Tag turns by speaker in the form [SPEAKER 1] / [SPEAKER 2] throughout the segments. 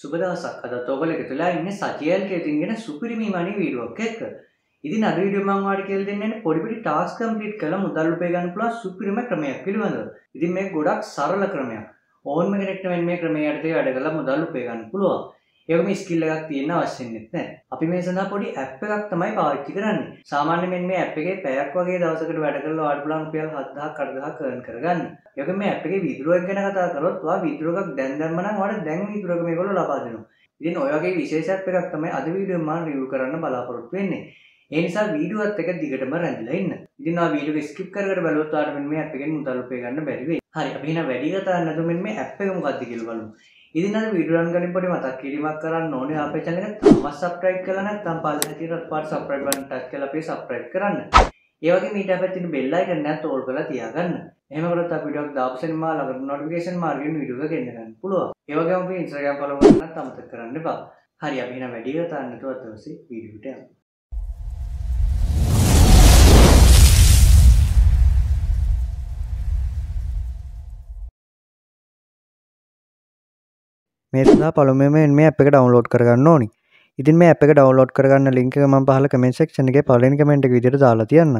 [SPEAKER 1] සුබදවසක් අදත් ඔගලක තුලා ඉන්න සතියල් කේතින්ගෙන සුපිරිමි මනි වීඩුවක් එක්ක ඉතින් අද වීඩියෝ මම ඔයාලට කියලා දෙන්න යන්නේ පොඩි පොඩි ටාස්ක් කම්ප්ලීට් කරලා මුදල් උපය ගන්න පුළුවන් සුපිරිම ක්‍රමයක් පිළිබඳව. ඉතින් මේක ගොඩක් සරල ක්‍රමයක්. ඕන්ම කෙනෙක්ට මේ ක්‍රමය යටතේ වැඩ කරලා මුදල් උපය ගන්න පුළුවන්. ඒකම ස්කිල් එකක් තියෙන්න අවශ්‍ය නැහැ. අපි මේ සඳහා පොඩි ඇප් එකක් තමයි පාවිච්චි කරන්නේ. සාමාන්‍යයෙන් මෙන්න මේ ඇප් එකේ පැයක් වගේ දවසකට වැඩ කරලා ඔයාලට පුළුවන් රුපියල් 7000 8000 කර්න් කරගන්න. ඒක මේ ඇප් එකේ විදුරුවක් ගැන කතා කරොත් ඔයා විදුරුවක් දැන් දැම්ම නම් ඔයාලට දැන් විදුරුවක මේගොල්ලෝ ලබා දෙනවා. ඉතින් ඔය වගේ විශේෂ ඇප් එකක් තමයි අද වීඩියෝ මම රිවිව් කරන්න බලාපොරොත්තු වෙන්නේ. ඒ නිසා වීඩියෝත් එක දිගටම රැඳිලා ඉන්න. ඉතින් ආ වීඩියෝ ස්කිප් කර කර බලුවොත් ආට මෙන්න මේ ඇප් එකෙන් මුදල් උපය ගන්න බැරි වෙයි. හරි අපි එහෙනම් වැඩි කතා නැතුව මෙන්න මේ ඇප් එක මොකක්ද කියලා බලමු. ඉදින විඩුවන් කලින් පොඩි මතක් කිරීමක් කරන්න ඕනේ අපේ චැනල එක තම සබ්ස්ක්‍රයිබ් කරලා නැත්නම් පහළ තියෙන පාට සබ්ස්ක්‍රයිබ් බටන් ටච් කරලා අපි සබ්ස්ක්‍රයිබ් කරන්න. ඒ වගේ මීට අපේ තියෙන බෙල් අයිකන් එකත් ඕල් කරලා තියාගන්න. එහෙම කරොත් අපි වීඩියෝක් දාපු සෙනම ළඟට නොටිෆිකේෂන් මාර්ගයෙන් වීඩියෝ එක ගෙන්න ගන්න පුළුවන්. ඒ වගේම අපි Instagram follow කරන්නත් අමතක කරන්න එපා. හරි අපි නම් වැඩි කතා නැතුව අදවසේ වීඩියෝට යමු.
[SPEAKER 2] මේසා පළමම මේ අප එක ඩවන්ලෝඩ් කරගන්න ඕනි ඉතින් මේ අප එක ඩවන්ලෝඩ් කරගන්න ලින්ක ම පහල කමෙන්සක්ෂණගේ පලෙන් කමෙන්ට් විදිර දාලා තියන්න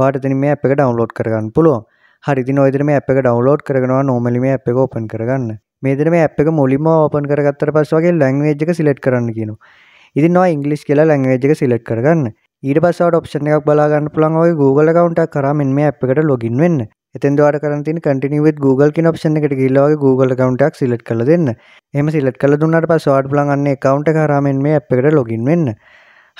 [SPEAKER 2] වාට තින මේ අප එක ඩවන්ලෝඩ් කරගන්න පුළුවන් හරිදි නොයිදරම අප එක ඩවන්ලෝඩ් කරනවා නෝමලිම අප එක ඕපන් කරගන්න මේදර මේ අප එක මුලිම ඕපන් කරගත්තර පස් වගේ ලැංවේජ්ක සිලෙට් කරන්න කියන ඉතින් නවා ඉංගලිස් කියලා ලැංවේජ්ක සිලෙට් කරගන්න ඊට පස්සට ඔප්ෂණ එකක් බලාගන්න පුළන් ඔය Google කවුන්ටක් කරමින් මේ අප එකට ලොගින් වෙන්න එතන් දවාට කරතින කටිනිවත් Google කින ප්ෂන එකට ගිල්ලවගේ Google කවන්ටක් සිලට් කල දෙන්න එම සිලට් කල දුන්නට පස්වාඩ් ලන්න්න කවන්ට කරමෙන් මේ අප් එකට ලොගින් වෙන්න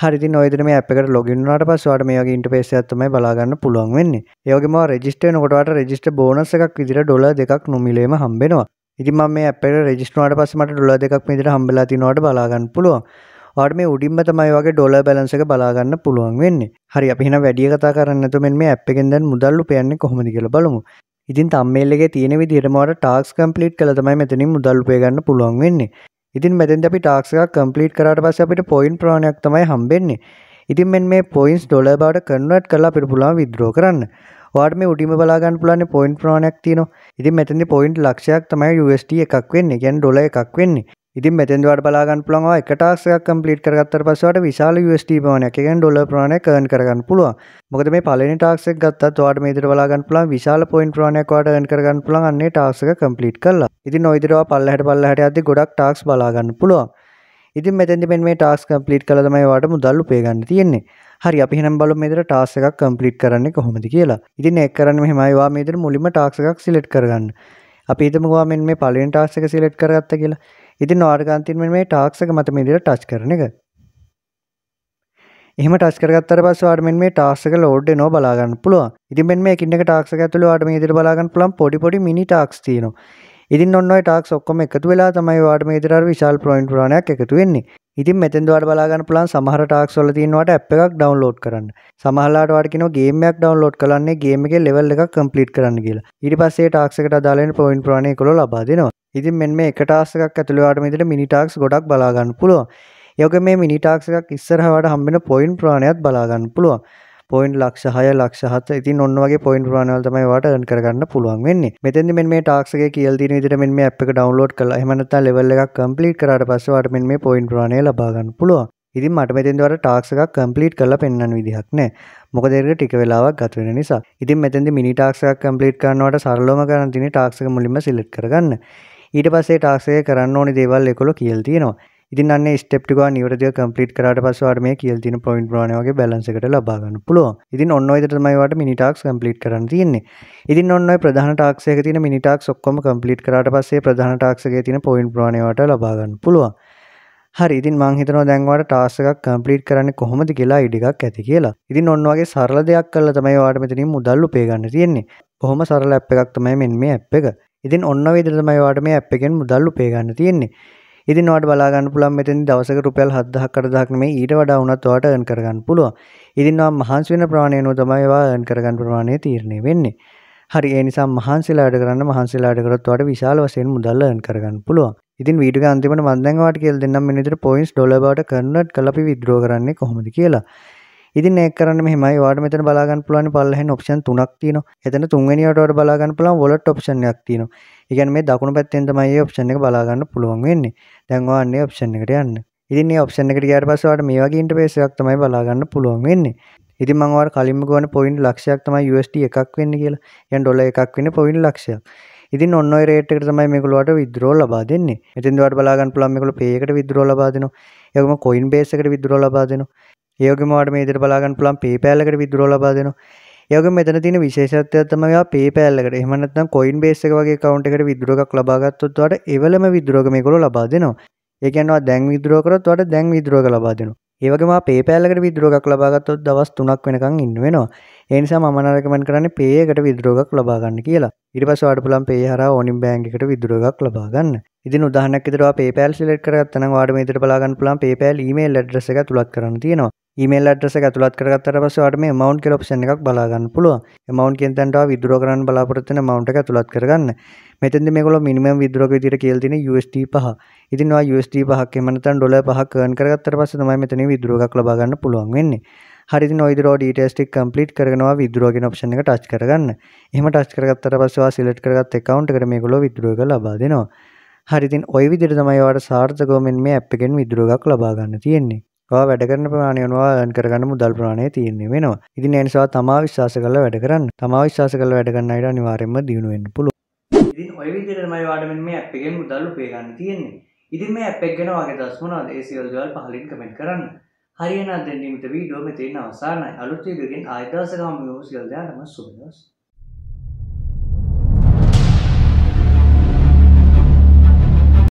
[SPEAKER 2] හරි නොදන මේ අපක ලොගින්නට පස්වාට මේගේ ඉන්ට පේස ඇත්තමයි බලාගන්න පුළුවන් වෙන්නේ ඒගේම රජිස්ටේ නොකොට රජිස්ට බෝනස එකක් විදිර ඩොල දෙකක් නොමිලේම හම්බෙනවා ඉතිම මේ අප රජිස්ටනට පස්සමට ඩොල දෙකක් විදිර හම්බලා තිනවට බලාගන්න පුළුවන් වාට මේ උඩින්ම තමයි වගේ ඩොල බැලන්සක බලාගන්න පුළුවන් වෙන්නේ හරි අපිහින වැඩිය කතා කරන්නතු මෙ මේ ඇප් එකෙන් දැන් මුදල්ලු පයන්නේ කොහොමදි කියලා බලමු ඉතින් තම්මේල්ලගේ තියෙන විදිරමට ටාක්ස් කම්පලිට් කළ තමයි මෙතනින් මුදල්පයගන්න පුළුවන් වෙන්නේ ඉතින් මෙතන් අපි ටාක්සක කම්පලිට් කරට පස අපිට පොයින් ප්‍රාණයක් තමයි හම්බෙන්නේ ඉතින් මෙ මේ පොයින්ස් ඩොල බවට කරනුවට කලා පිට පුළන් විද්‍රෝ කරන්න වාට මේ උටිම බලාගන්න පුලන්න පොයින් ප්‍රාණයක් තියන ඉතින් මෙතනි පොයින්් ලක්ෂයක් තමයි ස්ට එකක් වෙන්න ගැන් ඩොල එකක් වෙන්නේ ඉතින් මෙතෙන්දවට බලාගන්න පුළුවන් ඔය එක ටාස්ක් එකක් කම්ප්ලීට් කරගත්තට පස්සේ ඔයාලට විශාල USD ප්‍රමාණයක් ඒ කියන්නේ ඩොලර් ප්‍රමාණයක් earn කරගන්න පුළුවන්. මොකද මේ පළවෙනි ටාස්ක් එක ගත්තත් ඔයාලට මේ විදිහට බලාගන්න පුළුවන් විශාල point ප්‍රමාණයක් ඔයාලට earn කරගන්න පුළුවන් අන්නේ ටාස්ක් එක කම්ප්ලීට් කළා. ඉතින් ඔය විදිහට ඔයා පල්ලහැට පල්ලහැට යද්දී ගොඩක් ටාස්ක් බලාගන්න පුළුවන්. ඉතින් මෙතෙන්දි මෙන්න මේ ටාස්ක් කම්ප්ලීට් කළා තමයි ඔයාලට මුදල් උපය ගන්න තියෙන්නේ. හරි අපි එහෙනම් බලමු මේතර ටාස් එකක් කම්ප්ලීට් කරන්නේ කොහොමද කියලා. ඉතින් ඒක කරන්න මෙහෙමයි වා මේතර මුලින්ම ටාස් එකක් සිලෙක්ට් කරගන්න. අපි හිතමුකෝ මෙන්න මේ පළවෙනි ටාස්ක් එක සිලෙක්ට් කරගත්ත කියලා. ඉතින් ඔයාලට අන්තිම මේ ටාස්ක් එක මත මේ විදිහට ටච් කරන එක. එහෙම ටච් කරගත්තට පස්සේ ඔයාලට මෙන්න මේ ටාස්ක් එක ලෝඩ් වෙනවා බලා ගන්න පුළුවන්. ඉතින් මෙන්න මේ එකින් එක ටාස්ක් එක ඇතුළේ ඔයාලට මේ විදිහට බලා ගන්න පුළුවන් පොඩි පොඩි මිනි ටාස්ක් තියෙනවා. ඉතින් ඔන්න ඔය ටාක්ස් ඔක්කොම එකතු වෙලා තමයි වාට මේ විතර විශාල ප්‍රොයින්ට් ප්‍රාණයක් එකතු වෙන්නේ. ඉතින් මෙතෙන් වාට බලාගන්න පුළන් සමහර ටක්ස් වල තියෙනවාට ඇප් එකක් ඩවන්ලෝඩ් කරන්න සමහරලාට වාට කියනවා ගේම් එකක් ඩවන්ලෝඩ් කරන්නේ ගේම් එකේ ලෙවල් එකක් කම්ප්ලීට් කරන්න කියලා ඊට පස්සේ ටාක්ස් එකට අදාළෙන පොයින්ට් ප්‍රාණය ඒකලෝ ලබා දෙනවා ඉතින් මෙන්න මේ එක ටාස්ක් එකක් ඇතුළේ වාට මෙතන මිනි ටාක්ස් ගොඩක් බලා ගන්න පුළුවන් යෝග මේ මිනි ටාක්ස් එකක් ඉස්සරහවට හම්බෙන පොයින්ට් ප්‍රාණයත් බලා ගන්න පුළුවන් පොයින්ට් ලක්ෂ 6 ලක්ෂ 7 ඉතින් ඔන්න වගේ පොයින්ට් ප්‍රමාණවල තමයි ඔයාලට earn කරගන්න පුළුවන් වෙන්නේ. මෙතෙන්දි මෙන්න මේ ටාක්ස් එකේ කියලා තියෙන විදිහට මෙන්න මේ app එක download කළා. එහෙම නැත්නම් level එකක් complete කරාට පස්සේ ඔයාලට මෙන්න මේ පොයින්ට් ප්‍රමාණය ලබා ගන්න පුළුවන්. ඉතින් මට මෙතෙන්ද වර ටාක්ස් එකක් කම්ප්ලීට් කරලා පෙන්වන්න විදිහක් නැහැ. මොකද ඒක ටික වෙලාවක් ගත වෙන නිසා. ඉතින් මෙතෙන්ද මිනි ටාක්ස් එකක් කම්ප්ලීට් කරනවට සරලවම කරන්න තියෙන්නේ ටාක්ස් එක මුලින්ම සිලෙක්ට් කරගන්න. ඊට පස්සේ ටාක්ස් එක කරන්න ඕනේ දේවල් ඒකලෝ කියලා තියෙනවා. ඉතින් අන්න ස්ටප්ටික නිවරදිය කම්පලිට කරට පස්වාට මේ කියල් තින පොයින්ට ප්‍රණයගේ බැලන්සකට ලබාගන්න පුළුවන් ඉතින් ඔන්න තරමයිවට මිනිටක්ස් කම්පලිට කරන්න තියන්නේ ඉතින් ඔන්න ප්‍රධාන ටක්ෂයක තින මිනිටක් ඔක්කොම කම්පලිට කරට පස්සේ ප්‍රධාන ටක්ෂගේ තින පොයින්ට ප්‍රණයට ලබාගන්න පුළුවන් හරි ඉතින් මංහිතන දැන්වට ටාසකක් කම්පලිට කරන්න කොහොමද කියලා ඉඩිකක් ඇති කියලා ඉතින් ඔන්නවගේ සරල දෙයක් කල තමයි වාට මෙතනින් මුදල්ලු පේගන්න තියෙන්නේ කොහොම සරල ඇප් එකක් තමයි මෙන් මේ ඇප් එක ඉතින් ඔන්න විදරමයිවාට මේ ඇප් එකෙන් මුදල්ලු පේගන්න තියෙන්නේ ඉතින් ඔයාලට බලා ගන්න පුළුවන් මෙතෙන් දවසක රුපියල් 7000ක් 8000ක් නෙමෙයි ඊට වඩා වුණත් ඔයාලට earn කරගන්න පුළුවන්. ඉතින් ඔයා මහන්සි වෙන ප්‍රමාණය නෝ තමයි ඔයා earn කරගන්න ප්‍රමාණය තීරණය වෙන්නේ. හරි ඒ නිසා මහන්සිලා වැඩ කරන්න මහන්සිලා වැඩ කරොත් ඔයාලට විශාල වශයෙන් මුදල් earn කරගන්න පුළුවන්. ඉතින් වීඩියෝ එක අන්තිමට මම දැන් ඔයාලට කියලා දෙන්නම් මේ විදිහට පොයින්ට්ස් ඩොලර් බවට කන්වර්ට් කරලා අපි විත්ඩ්‍රෝ කරන්නේ කොහොමද කියලා. ඉතින් ඒක කරන්න මෙහෙමයි ඔයාලට මෙතන බලා ගන්න පුළුවන් පල්ලෙහෙන් ඔප්ෂන් තුනක් තියෙනවා. එතන තුන්වෙනි එකට ඔයාලට බලා ගන්න පුළුවන් wallet option එකක් තියෙනවා. ඒ කියන්නේ මේ දකුණු පැත්තෙන් තමයි මේ option එක බලා ගන්න පුළුවන් වෙන්නේ. දැන් ඔයා අන්නේ option එකට යන්න. ඉතින් මේ option එකට ගියාට පස්සේ ඔයාලට මේ වගේ interface එකක් තමයි බලා ගන්න පුළුවන් වෙන්නේ. ඉතින් මම ඔයාලට කලින්ම ගොන පොයින්ට් ලක්ෂයක් තමයි USD එකක් වෙන්නේ කියලා. يعني ඩොලර් එකක් වෙන්නේ පොයින්ට් ලක්ෂයක්. ඉතින් ඔන්න ඔය රේට් එකට තමයි මේගොල්ලෝට withdraw ලබා දෙන්නේ. එතෙන්ද ඔයාලට බලා ගන්න පුළුවන් මේගොල්ලෝ pay එකට withdraw ලබා දෙනවා. ඒකම coin base එකට withdraw ලබා දෙනවා. ඒෝගමට මේ ඉදිර බලාගන්න පුළන් පේපෑල්ලකට විදුර ලබාදනවා යක මෙතන තින විශේෂත්වයක්මයා පේපෑල්ලකට එහමනත්නම් කොයින් බේසක වගේ කවන්ටකට විදුරක් ලබාගත්තොත්වට එවලම විදුරෝග මේ කොළු ලබා දෙනවා ඒකනවා දැන් විදුරෝකරොත්වට දැන් විදුරෝග ලබා දෙනවා ඒවගේම පේපෑල්ලකට විදුරෝගක් ලබාගත්තොත් දවස් තුනක් වෙනකං ඉන්නවෙනවා ඒනිසා මනරකමන් කරන්න පේකට විදුරෝගක් ලබාගන්න කියලා ඉරිපස් වාඩපුලන් පේහර ඕනින් බෑංගිකට විදුරෝගක් ලබාගන්න ඉති උදාහනක් තරවා පේපෑල් සිලෙට් කරත්තන වාඩම ඉදිර බලාගන්න පුලන් පේපෑල් ීමේල් ඩ්‍රස එක තුළත් කරන්න තියෙනවා ඊමල් අඩස ඇතුළත් කරගත්තට පස්වාට මේ මවන්් කෙල ප්ෂන් එකක් බලාගන්න පුළුව මවන්් කෙන්තන්ටාව විදුර කරන්න බලාපොරත්වන මවන්ට ඇතුළත් කරගන්න මෙතැද මේකොල මිනිම විදුරක විදිර කියල්තින UST පහ ඉතින්වා UST පහක් එමනතන් ඩොල පහක්කන් කරගත්තර පස්ස තමයි මෙතන විදුරගක් ලබාගන්න පුළුවන් වෙන්නේ හරි නොයිදරෝ ඩටස්ටික් කම්පලිට් කරනවා විදුරෝගෙන ඔප්ෂණ එක ටච් කරගන්න එහම ටච් කරගත්තර පස්වා සිලට් කරගත් එකකවන්් කරමගොල විදුරෝග ලබාදනවා හරිතින් ඔය විදිර තමයිවාට සාර්ථකෝමෙන් මේ අප් එකෙන් විදුරගක් ලබාගන්න තියෙන්නේ වැඩ කරන ප්‍රමාණය අනුවා earn කරගන්න මුදල් ප්‍රමාණය තියෙන්නේ වෙනවා. ඉතින් ඒ නිසා තමා විශ්වාස කරලා වැඩ කරන්න. තමා විශ්වාස කරලා වැඩ කරන අයට අනිවාර්යයෙන්ම දියුණු වෙන්න පුළුවන්.
[SPEAKER 1] ඉතින් ඔය විදිහට තමයි ඔයාලට මෙන්න මේ app එකෙන් මුදල් උපය ගන්න තියෙන්නේ. ඉතින් මේ app එක ගැන ඔයාගේ අදහස් මොනවද? ඒ සියලු දේවල් පහලින් කමෙන්ට් කරන්න. හරියන අද නිමිත වීඩියෝ මෙතන අවසానයි. අලුත් වීඩියෝ එකකින් ආයෙ දවසක හමු වෙමු සියලු දෙනාටම සුබ දවසක්.